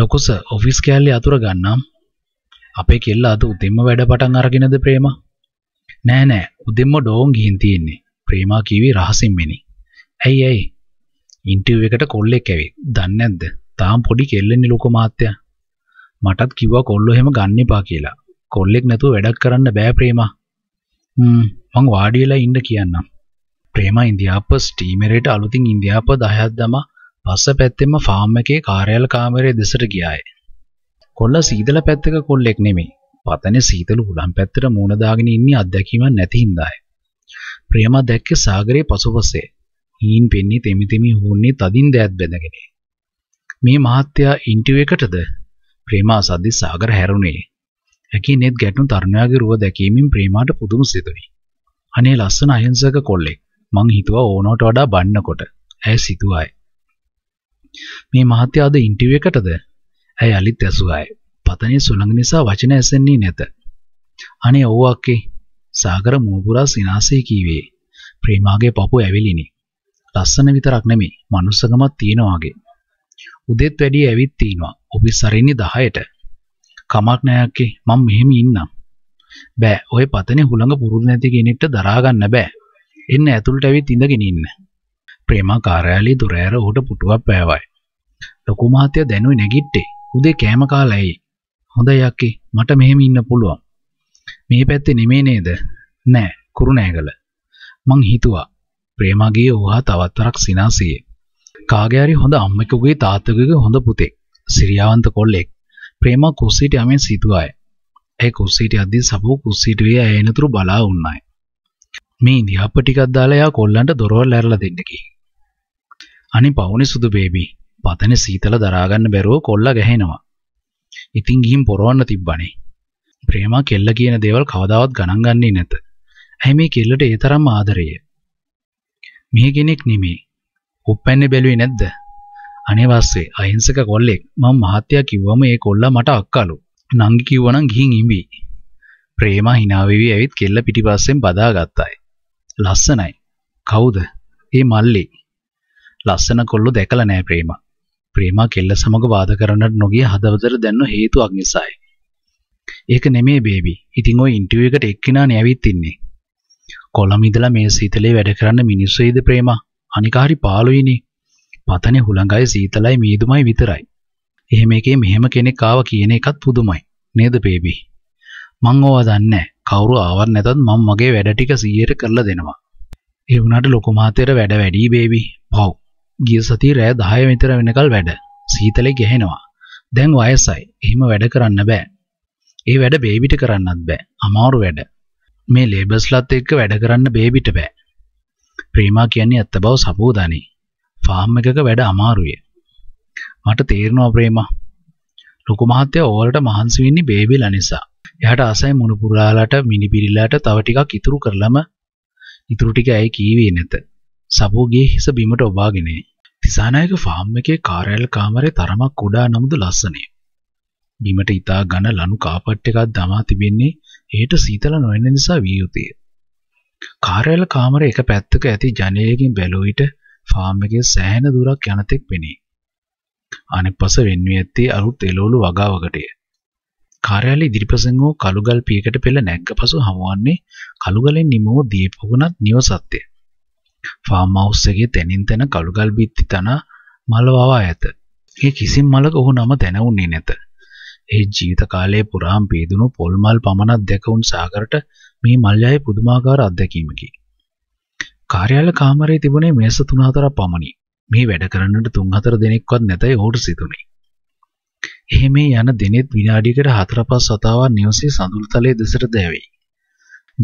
ලොකුස office කෑල්ලේ අතුර ගන්නම්. අපේ කෙල්ල අද උදෙන්ම වැඩ පටන් අරගෙනද ප්‍රේමා? නෑ නෑ උදෙන්ම ඩෝන් ගිහින් තියෙන්නේ. ප්‍රේමා කිවි රහසින්මෙනි. ඇයි ඇයි? ඉන්ටර්විව් එකට කොල්ලෙක් ඇවිත්. දන්නේ නැද්ද? තාම පොඩි කෙල්ලෙන්නේ ලොකු මහත්තයා. මටත් කිව්වා කොල්ලෝ එහෙම ගන්න එපා කියලා. කොල්ලෙක් නැතුව වැඩක් කරන්න බෑ ප්‍රේමා. හ්ම් මං වාඩි වෙලා ඉන්න කියන්නම්. ප්‍රේමා ඉන්දියාප ස්ටීමරේට අලුතින් ඉන්දියාප 10ක් දමා පස්ස පැත්තෙම ෆාම් එකේ කාර්යාල කාමරයේ දෙසට ගියාය. කොල්ල සීතල පැත්තක කොල්ලෙක් නෙමෙයි. පතනේ සීතල උලම් පැත්තට මූණ දාගෙන ඉන්නේ අත්දැකීමක් නැති හින්දාය. ප්‍රියමා දැක්කේ සාගරයේ පසුපසේ. හීන් පෙන්නේ තෙමි තෙමි හුන්නේ තදින් දෑත් බැඳගෙන. මේ මහත්තයා ඉන්ටර්විව් එකටද ප්‍රේමා සද්දි සාගර හැරුණේ. ඇකිනෙත් ගැටුණු තරුණයාගේ රුව දැකීමෙන් ප්‍රේමාට පුදුම සිතුනි. අනේ ලස්සන අහිංසක කොල්ලෙක්. මං හිතුවා ඕනෝට වඩා බන්නකොට. ඇය සිතුවායි. මේ මහත්තයා අද ඉන්ටර්විව් එකටද? ඇය අලිත් ඇසුවාය. පතනේ සුළඟ නිසා වචන ඇසෙන්නේ නැත. අනේ ඔව් අක්කේ. සාගර මෝපුරා සිනාසී කීවේ. ප්‍රේමාගේ පපුව ඇවිලිනි. ලස්සන විතරක් නෙමෙයි, මනුස්සකමක් තියෙනවා වගේ. උදෙත් වැඩි ඇවිත් තිනවා. ඔෆිස් හරින්නේ 10ට. කමක් නෑ අක්කේ. මම මෙහෙම ඉන්නම්. බෑ, ඔය පතනේ හුළඟ පුරුදු නැති කෙනෙක්ට දරා ගන්න බෑ. එන්න ඇතුළට ඇවිත් ඉඳගෙන ඉන්න. ප්‍රේමාකාරයාලි දුරෑර ඔහුට පුටුවක් පෑවයි. ලොකු මහත්තයා දැනුයි නැගිට්ටේ. උදේ කෑම කාලා ඇයි? හොඳයි යකි. මට මෙහෙම ඉන්න පුළුවන්. මේ පැත්තේ නෙමේ නේද? නෑ, කුරුණෑගල. මං හිතුවා ප්‍රේමාගේ ඔහා තවත් වරක් සිනාසියේ. කාගේ හරි හොඳ අම්මෙකුගේ තාත්තෙකුගේ හොඳ පුතෙක්. සිරියාවන්ත කොල්ලෙක්. ප්‍රේමා කුස්සියට යමින් සිටුවාය. ඒ කුස්සියට යද්දී සබෝ කුස්සියට ඇය එනතුරු බලා උන්නයි. මේ ඉන්දියාප්ප ටිකක් දාලා එයා කොල්ලන්ට දොරවල් ඇරලා දෙන්න කිව්වා. අනි පවුනේ සුදු බේබී. පතනේ සීතල දරාගන්න බැරුව කොල්ලා ගැහෙනවා. ඉතින් ගිහින් පොරවන්න තිබ්බනේ. ප්‍රේමා කෙල්ල කියන දේවල් කවදාවත් ගණන් ගන්නේ නැත. ඇයි මේ කෙල්ලට ඒ තරම් ආදරය? මේ කෙනෙක් නෙමේ. උප්පැන්නේ බැලුවේ නැද්ද? අනේ වාස්සේ අහිංසක කොල්ලෙක්. මම මහත්තයා කිව්වම ඒ කොල්ලා මට අක්කලු. නංගි කිව්වනම් ගිහින් ඉඹි. ප්‍රේමා hina වෙවි ඇවිත් කෙල්ල පිටිපස්සෙන් බදාගත්තායි. ලස්සනයි. කවුද? ඒ මල්ලී. ලස්සන කොල්ලෝ දැකලා නෑ ප්‍රේමා. ප්‍රේමා කෙල්ල සමග වාද කරන්නට නොගිය හදවතට දැන්න හේතුවක් නිසායි. ඒක නෙමේ බේබි. ඉතින් ওই ඉන්ටර්විව් එකට එක්කිනානේ ඇවිත් ඉන්නේ. කොළඹ ඉඳලා මේ සීතලේ වැඩ කරන්න මිනිස්සුයිද ප්‍රේමා? අනික හරි පාළුයිනේ. පතනේ හුළඟයි සීතලයි මීදුමයි විතරයි. එහෙම එකේ මෙහෙම කෙනෙක් ආවා කියන එකත් පුදුමයි. නේද බේබි? මං ඕවා දන්නේ කවුරු ආවත් නැතත් මම මගේ වැඩ ටික 100ට කරලා දෙනවා. ඒ වුණාට ලොකු මහත්තයට වැඩ වැඩි බේබි. පව්. ගිය සතිය රෑ 10 විතර වෙනකල් වැඩ. සීතලේ ගැහෙනවා. දැන් වයසයි. එහෙම වැඩ කරන්න බෑ. ඒ වැඩ බේබිට කරන්නත් බෑ. අමාරු වැඩ. මේ ලේබර්ස්ලත් එක්ක වැඩ කරන්න බේබිට බෑ. ප්‍රේමා කියන්නේ ඇත්ත බව සපෝදානේ. ෆාම් එකක වැඩ අමාරුයි. මට තේරෙනවා ප්‍රේමා. ලොකු මහත්තයා ඕවලට මහන්සි වෙන්නේ බේබිලා නිසා. එයාට ආසයි මුණුපුරාලට මිනිපිරිලාට තව ටිකක් ඉතුරු කරලම ඉතුරු ටික ඇයි කීවේ නැත. සබෝගේ හිස බිමට ඔබාගෙනේ තිසානායක ෆාම් එකේ කාර්යාල කාමරේ තරමක් කුඩා නමුදු ලස්සනේ. බිමට ඉතා ඝන ලනු කාපට් එකක් දමා තිබෙන්නේ ඒට සීතල නොවන නිසා විය යුතුය. කාර්යාල කාමරේ එක පැත්තක ඇති ජනේලයෙන් බැලුව විට ෆාම් එකේ සෑහෙන දුරක් යනතෙක් පෙනේ. අනෙක් පස වෙන්වී ඇත්තේ අලුත් එළවලු වගාවකටය. කාර්යාලයේ ඉදිරිපසෙන් වූ කළුගල් පියකට පෙළ නැග්ග පසු හමුවන්නේ කළුගලෙන් නිමව දීපුණත් නිවසත්ය. ෆාම් මවස්සගේ තැනින් තැන කළුගල් බිත්ති තනා මලවවා ඇත. ඒ කිසිම් මලක ඔහු නම දැනවුන්නේ නැත. ඒ ජීවිත කාලයේ පුරාම් පීදුණු පොල් මල් පමණක් දැකවුන් සාගරට මේ මල්යයි පුදුමාකාර අත්දැකීමකි. කාර්යාල කාමරයේ තිබුණේ මේස තුන හතරක් පමණි. මේ වැඩ කරන්නට තුන් හතර දිනක්වත් නැතයි ඔහුට සිතුනේ. එහෙම යන දිනෙත් විනාඩියකට හතර පහ සතාවක් නිවසේ සඳුල්තලයේ දෙසට දැවෙයි.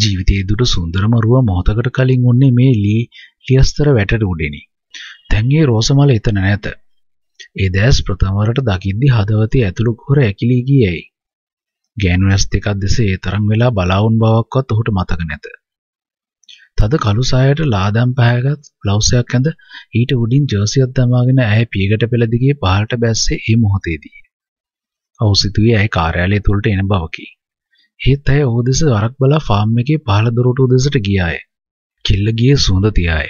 ජීවිතයේ දුට සුන්දරම රුව මොහොතකට කලින් උන්නේ මේ ලී ලියස්තර වැටට උඩිනි. දැන් ඒ රෝසමල එතන නැත. ඒ දැස් ප්‍රථමවරට දකිද්දි හදවතේ ඇතුළු කුර ඇකිලී ගියේයි. ගෑනු ඇස් දෙකක් දෙස ඒ තරම් වෙලා බලාවුන් බවක්වත් ඔහුට මතක නැත. තද කළු සායයට ලාදම් පහයගත් බ්ලවුසයක් ඇඳ ඊට උඩින් ජර්සියක් දමාගෙන ඇය පියකට පෙළ දිගේ පහළට බැස්සේ ඒ මොහොතේදී. ඔහු සිතුවේ ඇය කාර්යාලය තුළට එන බවකි. ඒත් ඇය ඔහු දෙස අරක් බලා ෆාම් එකේ පහළ දොරටුව දෙසට ගියාය. කෙල්ල ගියේ සුවඳ තියාය.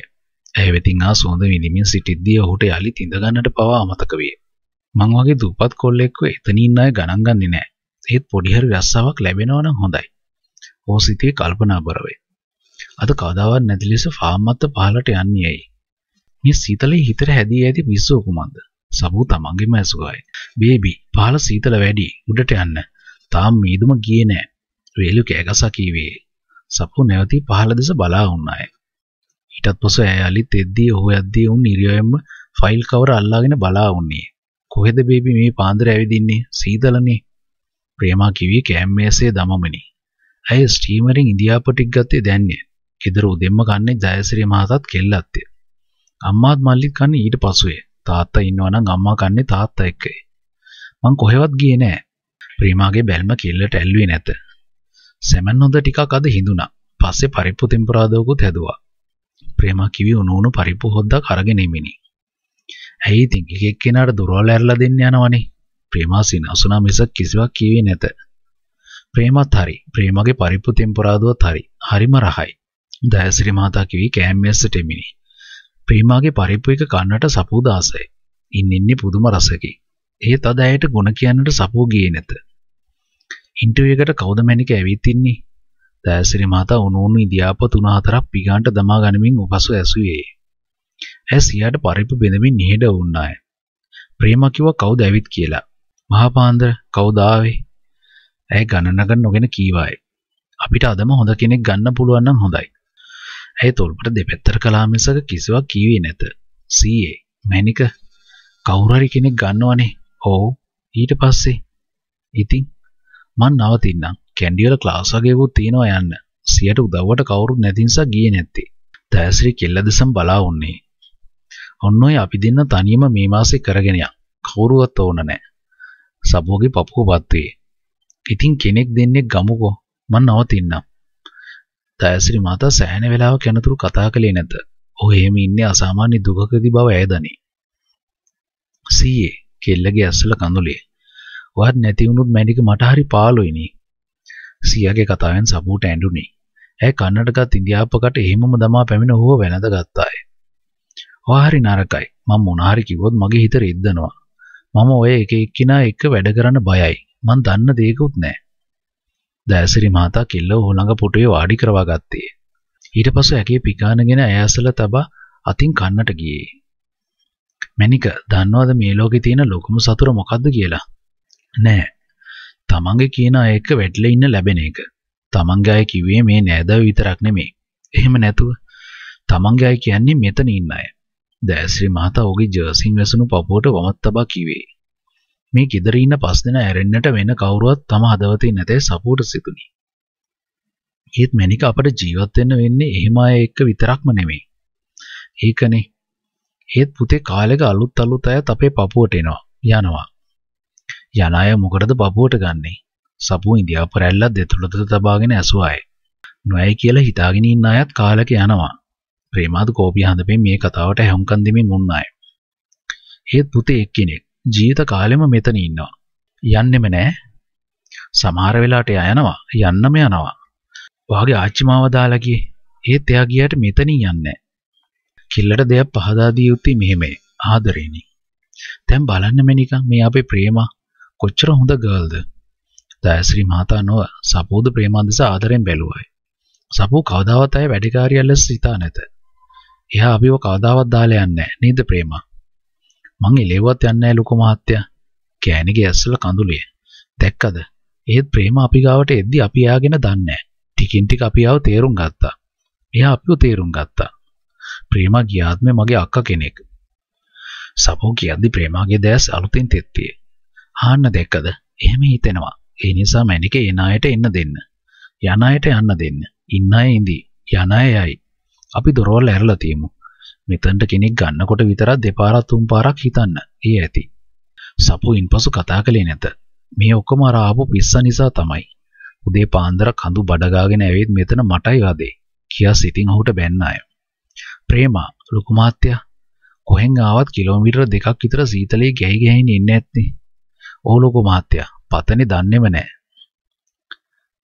ඇය වෙතින් ආ සුවඳ විඳිමින් සිටිද්දී ඔහුට යලි තිඳ ගන්නට පවා අමතක විය. මං වගේ දුප්පත් කොල්ලෙක්ව එතනින් අය ගණන් ගන්නේ නැහැ. ඒත් පොඩි හරි රස්සාවක් ලැබෙනවා නම් හොඳයි. ඔහු සිතේ කල්පනාබර වේ. අද කවදාවත් නැති ලෙස ෆාම් අත්ත පහළට යන්නේ ඇයි? මේ සීතලේ හිතට හැදී ඇති පිස්සුව කුමක්ද? සබූ තමන්ගෙම ඇසුගායි. බේබි, පහළ සීතල වැඩි. උඩට යන්න. තාම මීදුම ගියේ නැහැ. වේලු කෑගසා කීවේ. සපු නැවතී පහළ දෙස බලා වුණාය. ඊටත් පසු ඇය අලිත් එද්දී ඔහු යද්දී උන් නිරියයෙන්ම ෆයිල් කවර අල්ලාගෙන බලා වුණේ. කොහෙද බේබි මේ පාන්දර ඇවිදින්නේ? සීතලනේ. ප්‍රේමා කිවි කෑම් මේසේ දමමනි. ඇය ස්ටීමරෙන් ඉන්දියාපටික් ගත්තේ දැන්නේ. ගෙදර උදෙන්ම කන්නේ ජයසිරි මහතාත් කෙල්ලත්තේ. අම්මාත් මල්ලිත් කන්නේ ඊට පසුවේ. තාත්තා ඉන්නවනම් අම්මා කන්නේ තාත්තා එක්කයි. මං කොහෙවත් ගියේ නෑ. ප්‍රේමාගේ බැල්ම කෙල්ලට ඇල්ලුවේ නැත. සැමන් හොඳ ටිකක් අද හිඳුණා. පස්සේ පරිප්පු තෙම්පරාදවකුත් හැදුවා. ප්‍රේමා කිවි උණු උණු පරිප්පු හොද්දක් අරගෙන එමිනි. ඇයි ඉතින් එක එක්කෙනාට දොරවල් ඇරලා දෙන්න යනවනේ. ප්‍රේමා සිනහසුනා මිසක් කිසිවක් කිව්වේ නැත. ප්‍රේමත් හරි. ප්‍රේමගේ පරිප්පු තෙම්පරාදුවත් හරි. හරිම රහයි. දයසිරි මහතා කිවි කෑම්මැස්සට එමිනි. ප්‍රේමාගේ පරිප්පු එක කන්නට සපුදාසයි. ඉන්න ඉන්නේ පුදුම රසකි. එහෙත් අද ඇයට ගුණ කියන්නට සපෝ ගියේ නැත. ඉන්ටර්වියු එකට කවුද මැනික ඇවිත් ඉන්නේ? දයසිරි මාතා උණුණු ඉදියාප තුන හතරක් පිඟානට දමා ගනිමින් උපසු ඇසුවේ. ඇස් සියාට පරිප්පු බෙදමින් නිහඬ වුණාය. ප්‍රේමා කිව්වා කවුද ඇවිත් කියලා. මහා පාන්දර කවුද ආවේ? ඇය ගණනකට නොගෙන කීවායි. අපිට අදම හොඳ කෙනෙක් ගන්න පුළුවන් නම් හොඳයි. ඇය තොල්පට දෙපැත්තට කලා මිසක කිසිවක් කීවේ නැත. සීයේ මැනික කවුරු හරි කෙනෙක් ගන්නවනේ. ඔව්. ඊට පස්සේ ඉතින් මං නවතින්නම් කැන්ඩියල ක්ලාස් වගේකුත් තියෙනවා යන්න සියට උදව්වට කවුරුත් නැතිනිසා ගියේ නැත්තේ තෑසිරි කෙල්ලදෙසම් බලා උන්නේ ඔන්න ඔය අපි දෙන්න තනියම මේ මාසේ කරගෙන යන් කවුරුවත් ඕන නැහැ සබෝගේ පපුව පත්වේ ඉතින් කෙනෙක් දෙන්නේ ගමුකෝ මං නවතින්නම් තෑසිරි මාතා සෑහෙන වෙලාවක් යනතුරු කතා කළේ නැත ඔහු එහෙම ඉන්නේ අසාමාන්‍ය දුකකදී බව ඇය දනී සීයේ කෙල්ලගේ ඇස්වල කඳුලේ ඔයත් නැති වුණොත් මැනික මට හරි පාළුයිනේ. සියාගේ කතාවෙන් සබූට ඇඬුනේ. ඇය කන්නට ගත් ඉන්දියාප්පකට එහෙමම දමා පැමිණ ඕව වැළඳ ගත්තාය. ඔයා හරි නරකයි. මම මොන හරි කිව්වොත් මගේ හිත රිද්දනවා. මම ඔය එක එක්කිනා එක්ක වැඩ කරන්න බයයි. මං දන්න දෙයක්වත් නැහැ. දෑසිරි මහතා කෙල්ලව හොළඟ පුටුවේ වාඩි කරවා ගත්තේ. ඊට පසු ඇගේ පිකානගෙන ඇයසල තබා අතින් කන්නට ගියේ. මැනික දන්නවද මේ ලෝකේ තියෙන ලොකුම සතුර මොකද්ද කියලා? නෑ. තමන්ගේ කියන අය එක්ක වැටලා ඉන්න ලැබෙන එක. තමන්ගේ අය කිව්වේ මේ නෑදව විතරක් නෙමෙයි. එහෙම නැතුව තමන්ගේ අය කියන්නේ මෙතන ඉන්න අය. දෑස්රි මහතා ඔහුගේ ජර්සින් වැසුණු පපුවට වමත් තබා කිව්වේ. මේ গিදර ඉන්න පස් දෙනා ඇරෙන්නට වෙන කවුරුවත් තම හදවතේ නැතේ සපෝට සිතුනි. ඒත් මැනික අපට ජීවත් වෙන්න වෙන්නේ එහෙම අය එක්ක විතරක්ම නෙමෙයි. ඒකනේ. ඒත් පුතේ කාලෙක අලුත් අලුත් අයත් අපේ පපුවට එනවා. යනවා. යන අය මොකටද පපුවට ගන්නේ? සපුව ඉන්දියාව පෙරැල්ලක් දෙතුලත තබාගෙන ඇසුව අය. නොයයි කියලා හිතාගෙන ඉන්න අයත් කාලක යනවා. ප්‍රේමාද කෝපිය හඳපෙන් මේ කතාවට ඇහුම්කන් දෙමින් උන්න අය. ඒත් පුතේ එක්කෙනෙක් ජීවිත කාලෙම මෙතන ඉන්නවා. යන්නෙම නෑ. සමහර වෙලාවට යනවා, යන්නම යනවා. ඔයාගේ ආච්චි මාව දාලා ගියේ. ඒත් එයා ගියාට මෙතනින් යන්නේ නෑ. කිල්ලට දෙයක් පහදා දිය යුත්තේ මෙහෙමයි ආදරේනි. දැන් බලන්න මේ නිකන් මේ අපේ ප්‍රේමා කොච්චර හොඳ ගර්ල්ද? දයශ්‍රී මහතා නොව සපෝද ප්‍රේමන් දෙස ආදරෙන් බැලුවායි. සපෝ කවදාවත් ඇය වැඩිකාරියක් ලෙස සිතා නැත. එයා අපිව කවදාවත් දාලා යන්නේ නැහැ නේද ප්‍රේමා? මං එලෙව්වත් යන්නේ නැහැ ලොකු මහත්තයා. කෑණිගේ ඇස්වල කඳුලිය. දැක්කද? ඒත් ප්‍රේමා අපි ගාවට එද්දි අපි එයාගෙන දන්නේ නැහැ. ටිකින් ටික අපි ආව තේරුම් ගත්තා. එයා අපිව තේරුම් ගත්තා. ප්‍රේමා ගියාත්මේ මගේ අක්කා කෙනෙක්. සපෝ කියද්දි ප්‍රේමාගේ දැස් අලුතින් තෙත්තියේ. අහන්න දෙක්කද? එහෙම හිතෙනවා. ඒ නිසා මැනිකේ එන අයට එන්න දෙන්න. යන අයට යන්න දෙන්න. ඉන්න අය ඉඳී. යන අයයි. අපි දොරවල් ඇරලා තියමු. මෙතනට කෙනෙක් ගන්නකොට විතරක් දෙපාරක් තුන් පාරක් හිතන්න. ඒ ඇති. සපු ඉන්පසු කතා කළේ නැත. මේ ඔක්කොම අර ආපු පිස්ස නිසා තමයි. උදේ පාන්දර කඳු බඩගාගෙන ඇවිත් මෙතන මටයි වදේ. කියා සිතින් ඔහුට බැන්නාය. ප්‍රේමා ලොකු මාත්‍යා කොහෙන් ආවත් කිලෝමීටර් දෙකක් විතර සීතලේ ගැහි ගැහින් ඉන්නේ නැත්තේ. ඔහු ලොකු මහත්තයා. පතනේ දන්නේම නැහැ.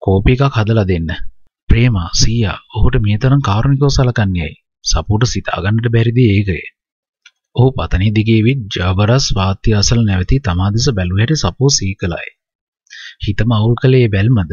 කෝපි එකක් හදලා දෙන්න. ප්‍රේමා සීයා ඔහුට මේ තරම් කාරුණිකව සලකන්නේයි. සපුට සිතා ගන්නට බැරිද ඒකේ. ඔහු පතනේ දිගේ විත් ජාබරස් වාත්‍ය අසල නැවතී තමා දෙස බැලුව හැටි සපෝ සී කළායි. හිතම අවුල් කළේ බැල්මද